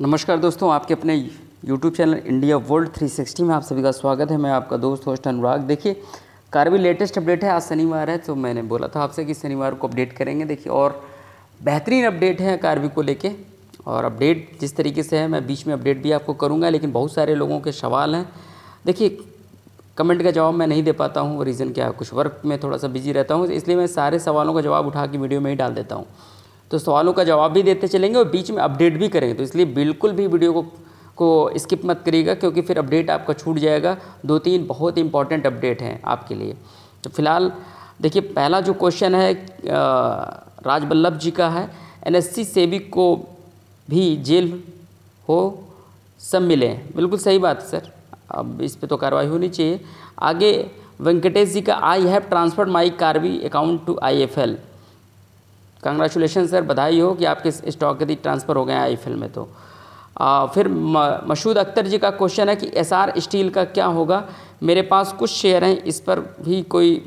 नमस्कार दोस्तों आपके अपने YouTube चैनल इंडिया वर्ल्ड 360 में आप सभी का स्वागत है मैं आपका दोस्त होस्ट अनुराग देखिए कारवी लेटेस्ट अपडेट है आज शनिवार है तो मैंने बोला था आपसे कि शनिवार को अपडेट करेंगे देखिए और बेहतरीन अपडेट है कारवी को लेके और अपडेट जिस तरीके से है मैं बीच में अपडेट भी आपको करूँगा लेकिन बहुत सारे लोगों के सवाल हैं देखिए कमेंट का जवाब मैं नहीं दे पाता हूँ रीज़न क्या है कुछ वर्क में थोड़ा सा बिजी रहता हूँ इसलिए मैं सारे सवालों का जवाब उठा के वीडियो में ही डाल देता हूँ तो सवालों का जवाब भी देते चलेंगे और बीच में अपडेट भी करेंगे तो इसलिए बिल्कुल भी वीडियो को को स्किप मत करिएगा क्योंकि फिर अपडेट आपका छूट जाएगा दो तीन बहुत इंपॉर्टेंट अपडेट हैं आपके लिए तो फिलहाल देखिए पहला जो क्वेश्चन है राजबल्लभ जी का है एन सेविक को भी जेल हो सब मिले बिल्कुल सही बात सर अब इस पर तो कार्रवाई होनी चाहिए आगे वेंकटेश जी का I have transferred my Karvy account to I F L congratulation sir बधाई हो कि आपके स्टॉक यदि ट्रांसफ़र हो गए हैं आई में तो आ, फिर मशहूद अख्तर जी का क्वेश्चन है कि एस आर स्टील का क्या होगा मेरे पास कुछ शेयर हैं इस पर भी कोई आ,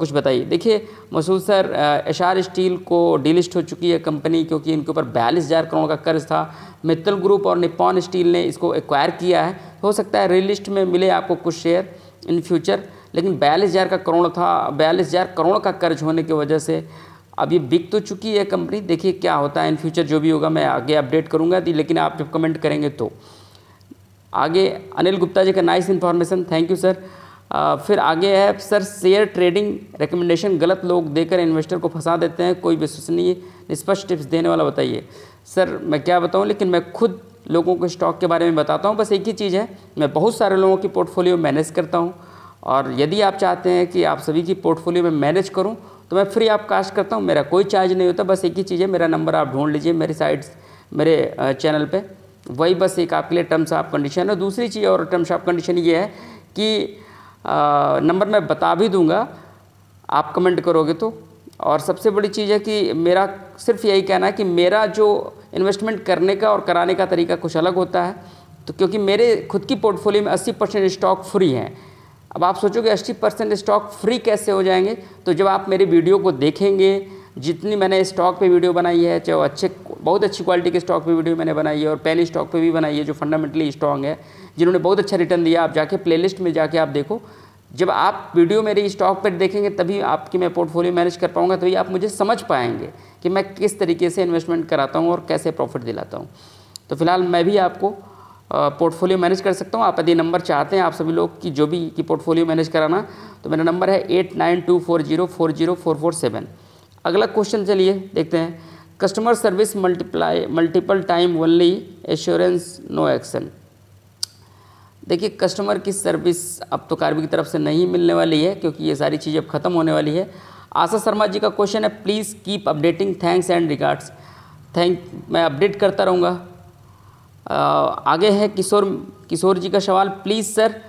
कुछ बताइए देखिए Masood sir S R steel को डीलिस्ट हो चुकी है कंपनी क्योंकि इनके ऊपर बयालीस हज़ार करोड़ का कर्ज था मित्तल ग्रुप और निपॉन स्टील ने इसको एक्वायर किया है हो सकता है रिलिस्ट में मिले आपको कुछ शेयर इन फ्यूचर लेकिन बयालीस हज़ार का करोड़ था बयालीस हज़ार करोड़ का कर्ज होने की वजह से अब ये बिक तो चुकी है कंपनी देखिए क्या होता है इन फ्यूचर जो भी होगा मैं आगे अपडेट करूँगा लेकिन आप जब कमेंट करेंगे तो आगे अनिल गुप्ता जी का nice information thank you sir आ, फिर आगे है सर शेयर ट्रेडिंग रिकमेंडेशन गलत लोग देकर इन्वेस्टर को फंसा देते हैं कोई विश्वसनीय निष्पक्ष टिप्स देने वाला बताइए सर मैं क्या बताऊँ लेकिन मैं खुद लोगों को स्टॉक के बारे में बताता हूँ बस एक ही चीज़ है मैं बहुत सारे लोगों की पोर्टफोलियो मैनेज करता हूँ और यदि आप चाहते हैं कि आप सभी की पोर्टफोलियो में मैनेज करूँ तो मैं फ्री आप कास्ट करता हूँ मेरा कोई चार्ज नहीं होता बस एक ही चीज़ है मेरा नंबर आप ढूंढ लीजिए मेरी साइट मेरे चैनल पर वही बस एक आपके लिए टर्म्स ऑफ कंडीशन है दूसरी चीज़ और टर्म्स ऑफ कंडीशन ये है कि नंबर मैं बता भी दूंगा आप कमेंट करोगे तो और सबसे बड़ी चीज़ है कि मेरा सिर्फ यही कहना है कि मेरा जो इन्वेस्टमेंट करने का और कराने का तरीका कुछ अलग होता है तो क्योंकि मेरे खुद की पोर्टफोलियो में 80 परसेंट स्टॉक फ्री हैं अब आप सोचोगे अस्सी परसेंट स्टॉक फ्री कैसे हो जाएंगे तो जब आप मेरे वीडियो को देखेंगे जितनी मैंने स्टॉक पे वीडियो बनाई है चाहे वो अच्छे बहुत अच्छी क्वालिटी के स्टॉक पे वीडियो मैंने बनाई है और पहले स्टॉक पे भी बनाई है जो फंडामेंटली स्ट्रॉन्ग है जिन्होंने बहुत अच्छा रिटर्न दिया आप जाके प्ले में जाके आप देखो जब आप वीडियो मेरी स्टॉक पर देखेंगे तभी आपकी मैं पोर्टफोलियो मैनेज कर पाऊँगा तभी आप मुझे समझ पाएंगे कि मैं किस तरीके से इन्वेस्टमेंट कराता हूँ और कैसे प्रॉफिट दिलाता हूँ तो फिलहाल मैं भी आपको पोर्टफोलियो मैनेज कर सकता हूँ आप यदि नंबर चाहते हैं आप सभी लोग की जो भी की पोर्टफोलियो मैनेज कराना तो मेरा नंबर है eight nine two four zero four zero four four seven अगला क्वेश्चन चलिए देखते हैं customer service multiply multiple time only assurance no action देखिए कस्टमर की सर्विस अब तो कार्बी की तरफ से नहीं मिलने वाली है क्योंकि ये सारी चीज़ अब ख़त्म होने वाली है आशा शर्मा जी का क्वेश्चन है please keep updating thanks and regards thank मैं अपडेट करता रहूँगा आगे है किशोर किशोर जी का सवाल प्लीज़ सर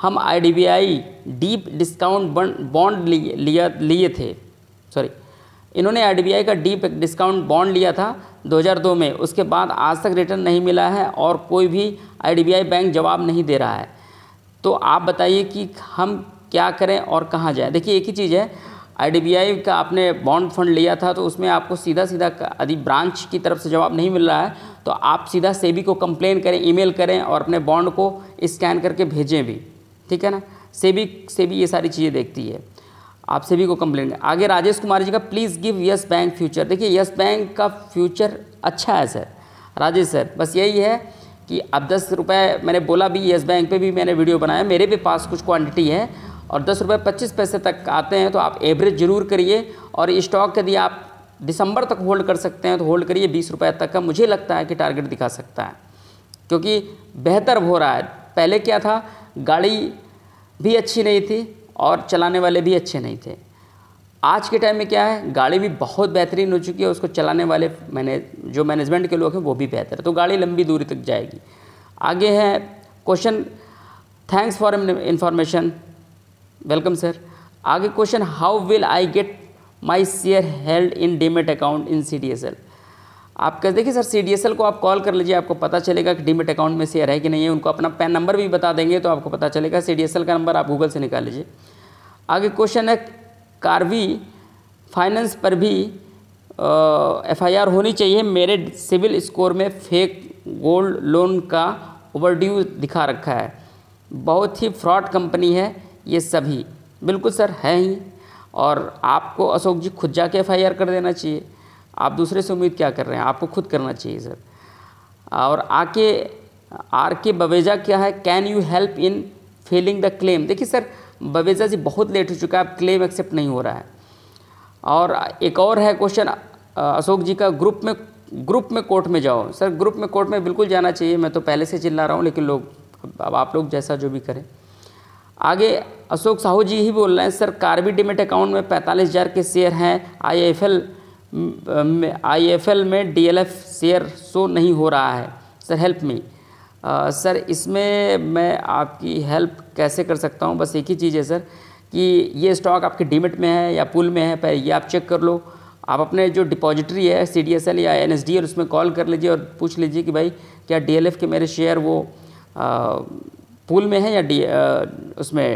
हम आईडीबीआई डीप डिस्काउंट बॉन्ड लिया लिए थे सॉरी इन्होंने आईडीबीआई का डीप डिस्काउंट बॉन्ड लिया था 2002 में उसके बाद आज तक रिटर्न नहीं मिला है और कोई भी आईडीबीआई बैंक जवाब नहीं दे रहा है तो आप बताइए कि हम क्या करें और कहाँ जाएं देखिए एक ही चीज़ है आईडीबीआई का आपने बॉन्ड फंड लिया था तो उसमें आपको सीधा सीधा यदि ब्रांच की तरफ से जवाब नहीं मिल रहा है तो आप सीधा सेबी को कंप्लेन करें ईमेल करें और अपने बॉन्ड को स्कैन करके भेजें भी ठीक है ना सेबी सेबी ये सारी चीज़ें देखती है आप सभी को करें आगे राजेश कुमार जी का please give Yes Bank future देखिए यस बैंक का फ्यूचर अच्छा है सर राजेश सर बस यही है कि अब दस रुपये मैंने बोला भी यस बैंक पे भी मैंने वीडियो बनाया मेरे भी पास कुछ क्वांटिटी है और दस रुपये पच्चीस पैसे तक आते हैं तो आप एवरेज जरूर करिए और स्टॉक यदि आप दिसंबर तक होल्ड कर सकते हैं तो होल्ड करिए बीस रुपये तक का मुझे लगता है कि टारगेट दिखा सकता है क्योंकि बेहतर हो रहा है पहले क्या था गाड़ी भी अच्छी नहीं थी और चलाने वाले भी अच्छे नहीं थे आज के टाइम में क्या है गाड़ी भी बहुत बेहतरीन हो चुकी है उसको चलाने वाले मैंने जो मैनेजमेंट के लोग हैं वो भी बेहतर है तो गाड़ी लंबी दूरी तक जाएगी आगे है question thanks for information welcome sir आगे question how will I get my share held in demat account in C D S L आप कह देखिए sir C D S L को आप कॉल कर लीजिए आपको पता चलेगा कि डीमेट अकाउंट में शेयर है कि नहीं है उनको अपना पैन नंबर भी बता देंगे तो आपको पता चलेगा सी डी एस एल का नंबर आप गूगल से निकाल लीजिए आगे क्वेश्चन है कारवी फाइनेंस पर भी एफ आई आर होनी चाहिए मेरे सिविल स्कोर में फेक गोल्ड लोन का ओवरड्यू दिखा रखा है बहुत ही फ्रॉड कंपनी है ये सभी बिल्कुल सर है ही और आपको अशोक जी खुद जाके एफ कर देना चाहिए आप दूसरे से उम्मीद क्या कर रहे हैं आपको खुद करना चाहिए सर और आके आर के बवेजा क्या है can you help in filing the claim देखिए सर बवेजा जी बहुत लेट हो चुका है अब क्लेम एक्सेप्ट नहीं हो रहा है और एक और है क्वेश्चन अशोक जी का ग्रुप में ग्रुप में कोर्ट में जाओ सर ग्रुप में कोर्ट में बिल्कुल जाना चाहिए मैं तो पहले से चिल्ला रहा हूँ लेकिन लोग अब आप लोग जैसा जो भी करें आगे अशोक साहू जी ही बोल रहे हैं सर कार्बी डिमेट अकाउंट में पैंतालीस हज़ार के शेयर हैं आईएफएल आईएफएल में डीएलएफ शेयर शो नहीं हो रहा है सर हेल्प मी सर इसमें मैं आपकी हेल्प कैसे कर सकता हूँ बस एक ही चीज़ है सर कि ये स्टॉक आपके डिमेट में है या पुल में है पर ये आप चेक कर लो आप अपने जो डिपॉजिटरी है सी डी एस एल या एन एस डी एल उसमें कॉल कर लीजिए और पूछ लीजिए कि भाई क्या डी एल एफ के मेरे शेयर वो आ, पूल में है या डी उसमें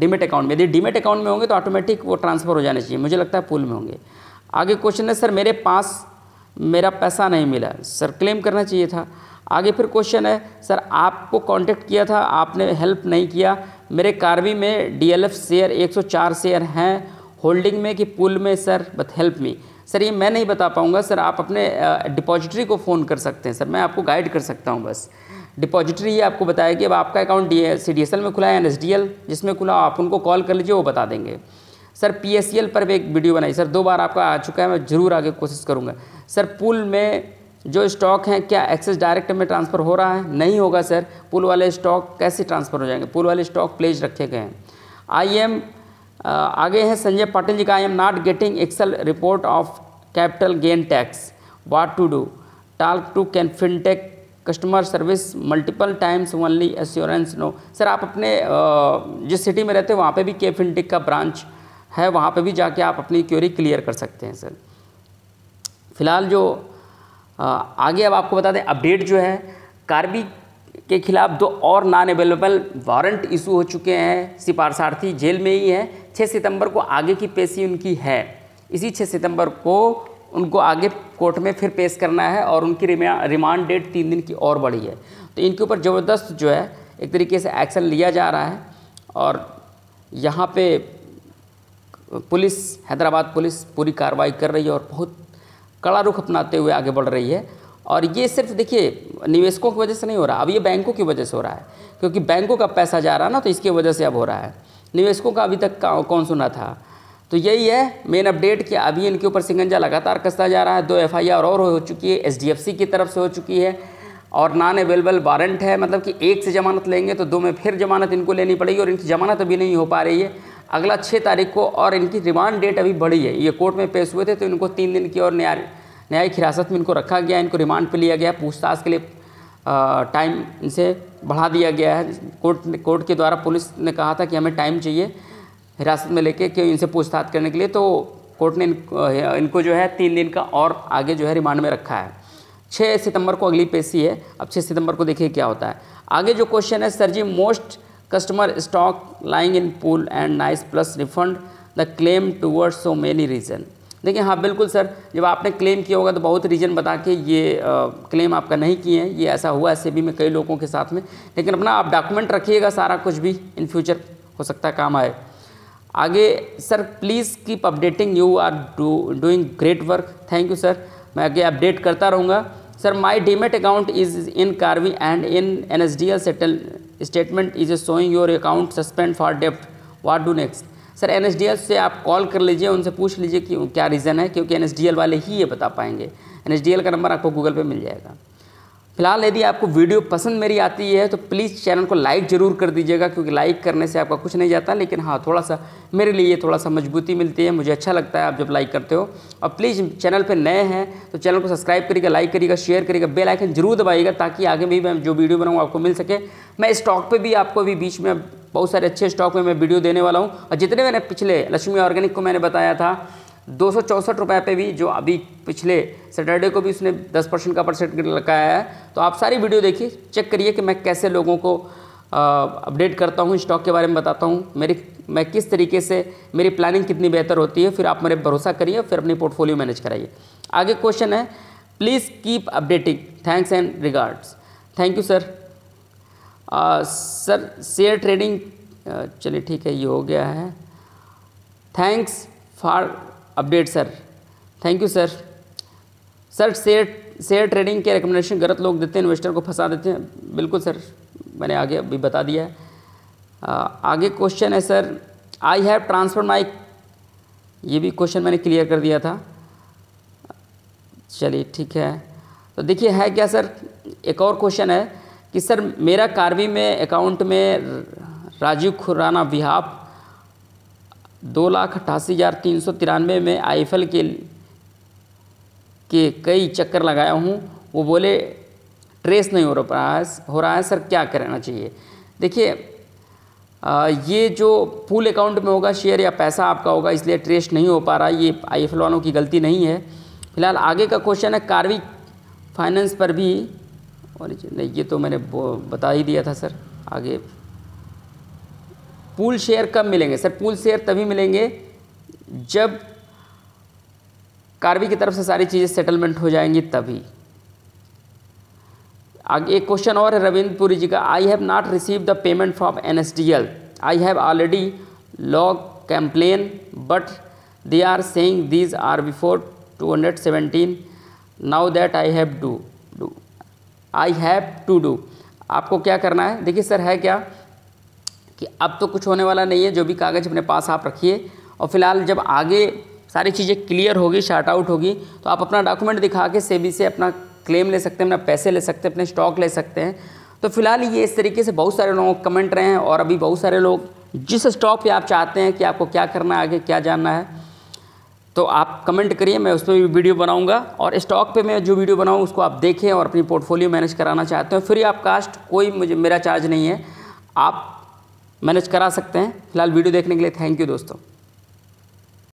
डीमेट अकाउंट में यदि डीमेट अकाउंट में होंगे तो ऑटोमेटिक वो ट्रांसफ़र हो जाने चाहिए मुझे लगता है पूल में होंगे आगे क्वेश्चन है सर मेरे पास मेरा पैसा नहीं मिला सर क्लेम करना चाहिए था आगे फिर क्वेश्चन है सर आपको कांटेक्ट किया था आपने हेल्प नहीं किया मेरे कारवी में डीएलएफ शेयर 104 शेयर हैं होल्डिंग में कि पूल में sir but help me sir ये मैं नहीं बता पाऊँगा सर आप अपने डिपॉजिटरी को फ़ोन कर सकते हैं सर मैं आपको गाइड कर सकता हूँ बस डिपॉजिटरी ये आपको बताया कि अब आपका account D C D S L में खुला है एन एस डी एल जिसमें खुला आप उनको कॉल कर लीजिए वो बता देंगे sir P S C L पर भी एक वीडियो बनाई सर दो बार आपका आ चुका है मैं ज़रूर आगे कोशिश करूँगा सर पुल में जो स्टॉक हैं क्या एक्सेस डायरेक्ट में ट्रांसफ़र हो रहा है नहीं होगा सर पुल वाले स्टॉक कैसे ट्रांसफ़र हो जाएंगे पुल वाले स्टॉक प्लेज रखे गए हैं आई एम आगे हैं संजय पाटिल जी का I am not getting Excel report of capital gain tax what to do टाल to KFintech customer service multiple times only assurance no sir आप अपने जिस सिटी में रहते हो वहाँ पे भी के फिनटेक का ब्रांच है वहाँ पे भी जाके आप अपनी क्योरी क्लियर कर सकते हैं सर फिलहाल जो आगे अब आपको बता दें अपडेट जो है कार्बी के खिलाफ दो और नॉन अवेलेबल वारंट इशू हो चुके हैं सिपारसार्थी जेल में ही है 6 सितंबर को आगे की पेशी उनकी है इसी 6 सितंबर को उनको आगे कोर्ट में फिर पेश करना है और उनकी रिमांड डेट तीन दिन की और बढ़ी है तो इनके ऊपर ज़बरदस्त जो है एक तरीके से एक्शन लिया जा रहा है और यहाँ पे पुलिस हैदराबाद पुलिस पूरी कार्रवाई कर रही है और बहुत कड़ा रुख अपनाते हुए आगे बढ़ रही है और ये सिर्फ देखिए निवेशकों की वजह से नहीं हो रहा अब ये बैंकों की वजह से हो रहा है क्योंकि बैंकों का पैसा जा रहा है ना तो इसकी वजह से अब हो रहा है निवेशकों का अभी तक कौन सुना था तो यही है मेन अपडेट कि अभी इनके ऊपर सिकंजा लगातार कसता जा रहा है दो एफआईआर और हो चुकी है एसडीएफसी की तरफ से हो चुकी है और नॉन अवेलेबल वारंट है मतलब कि एक से ज़मानत लेंगे तो दो में फिर ज़मानत इनको लेनी पड़ेगी और इनकी ज़मानत अभी नहीं हो पा रही है अगला छः तारीख को और इनकी रिमांड डेट अभी बढ़ी है ये कोर्ट में पेश हुए थे तो इनको तीन दिन की और न्याय न्यायिक हिरासत में इनको रखा गया इनको रिमांड पर लिया गया पूछताछ के लिए टाइम इनसे बढ़ा दिया गया है कोर्ट कोर्ट के द्वारा पुलिस ने कहा था कि हमें टाइम चाहिए हिरासत में लेके क्यों इनसे पूछताछ करने के लिए तो कोर्ट ने इनको जो है तीन दिन का और आगे जो है रिमांड में रखा है छः सितंबर को अगली पेशी है अब छः सितंबर को देखिए क्या होता है आगे जो क्वेश्चन है sir ji most customer stock lying in pool and nice plus refund the claim towards so many reason देखिए हाँ बिल्कुल सर जब आपने क्लेम किया होगा तो बहुत रीज़न बता के ये आ, क्लेम आपका नहीं किए हैं ये ऐसा हुआ ऐसे भी मैं कई लोगों के साथ में लेकिन अपना आप डॉक्यूमेंट रखिएगा सारा कुछ भी इन फ्यूचर हो सकता है काम आए आगे sir please keep updating you are doing great work thank you sir मैं आगे अपडेट करता रहूँगा sir my demat account is in Karvy and in N S D L settle statement is showing your account suspend for डेप्ट what do next sir N से आप call कर लीजिए उनसे पूछ लीजिए कि क्या रीज़न है क्योंकि एन वाले ही ये बता पाएंगे एन का नंबर आपको गूगल पे मिल जाएगा फिलहाल यदि आपको वीडियो पसंद मेरी आती है तो प्लीज़ चैनल को लाइक ज़रूर कर दीजिएगा क्योंकि लाइक करने से आपका कुछ नहीं जाता लेकिन हाँ थोड़ा सा मेरे लिए थोड़ा सा मजबूती मिलती है मुझे अच्छा लगता है आप जब लाइक करते हो और प्लीज़ चैनल पर नए हैं तो चैनल को सब्सक्राइब करिएगा लाइक करिएगा शेयर करिएगा बेलाइकन जरूर दबाइएगा ताकि आगे भी मैं जो वीडियो बनाऊँ आपको मिल सके मैं स्टॉक पर भी आपको अभी बीच में बहुत सारे अच्छे स्टॉक में मैं वीडियो देने वाला हूँ और जितने मैंने पिछले लक्ष्मी ऑर्गेनिक को मैंने बताया था दो रुपए पे भी जो अभी पिछले सैटरडे को भी उसने 10 परसेंट का परसेंट लगाया है तो आप सारी वीडियो देखिए चेक करिए कि मैं कैसे लोगों को अपडेट करता हूँ स्टॉक के बारे में बताता हूँ मेरी मैं किस तरीके से मेरी प्लानिंग कितनी बेहतर होती है फिर आप मेरे भरोसा करिए फिर अपनी पोर्टफोलियो मैनेज कराइए आगे क्वेश्चन है please keep updating thanks and regards thank you sir ah, sir share trading चलिए ठीक है ये हो गया है thanks for update sir thank you sir sir share share trading के रिकमेंडेशन गलत लोग देते हैं इन्वेस्टर को फंसा देते हैं बिल्कुल सर मैंने आगे अभी बता दिया है आगे क्वेश्चन है sir I have transfer my ये भी क्वेश्चन मैंने क्लियर कर दिया था चलिए ठीक है तो देखिए है क्या सर एक और क्वेश्चन है कि सर मेरा कार्वी में अकाउंट में राजीव खुराना विहाफ दो लाख अट्ठासी हज़ार तीन सौ तिरानवे में आईफल के के कई चक्कर लगाया हूँ वो बोले ट्रेस नहीं हो रहा है हो रहा है सर क्या करना चाहिए देखिए ये जो पूल अकाउंट में होगा शेयर या पैसा आपका होगा इसलिए ट्रेस नहीं हो पा रहा ये आई वालों की गलती नहीं है फिलहाल आगे का क्वेश्चन है कार्विक फाइनेंस पर भी और नहीं ये तो मैंने बता ही दिया था सर आगे पूल शेयर कब मिलेंगे सर पूल शेयर तभी मिलेंगे जब कार्वी की तरफ से सारी चीज़ें सेटलमेंट हो जाएंगी तभी आगे एक क्वेश्चन और है रविंद्रपुरी जी का I have not receive the payment from N S D L I have already log complain but they are saying these are before two hundred seventeen now that I have do do I have to do आपको क्या करना है देखिए sir है क्या कि अब तो कुछ होने वाला नहीं है जो भी कागज़ अपने पास आप रखिए और फिलहाल जब आगे सारी चीज़ें क्लियर होगी शार्ट आउट होगी तो आप अपना डॉक्यूमेंट दिखा के सेबी से अपना क्लेम ले सकते हैं अपना पैसे ले सकते हैं अपने स्टॉक ले सकते हैं तो फिलहाल ये इस तरीके से बहुत सारे लोगों कमेंट रहे हैं और अभी बहुत सारे लोग जिस स्टॉक पे आप चाहते हैं कि आपको क्या करना है आगे क्या जानना है तो आप कमेंट करिए मैं उस पर भी वीडियो बनाऊंगा और स्टॉक पे मैं जो वीडियो बनाऊँ उसको आप देखें और अपनी पोर्टफोलियो मैनेज कराना चाहते हैं फ्री आप कास्ट कोई मुझे मेरा चार्ज नहीं है आप मैनेज करा सकते हैं फिलहाल वीडियो देखने के लिए थैंक यू दोस्तों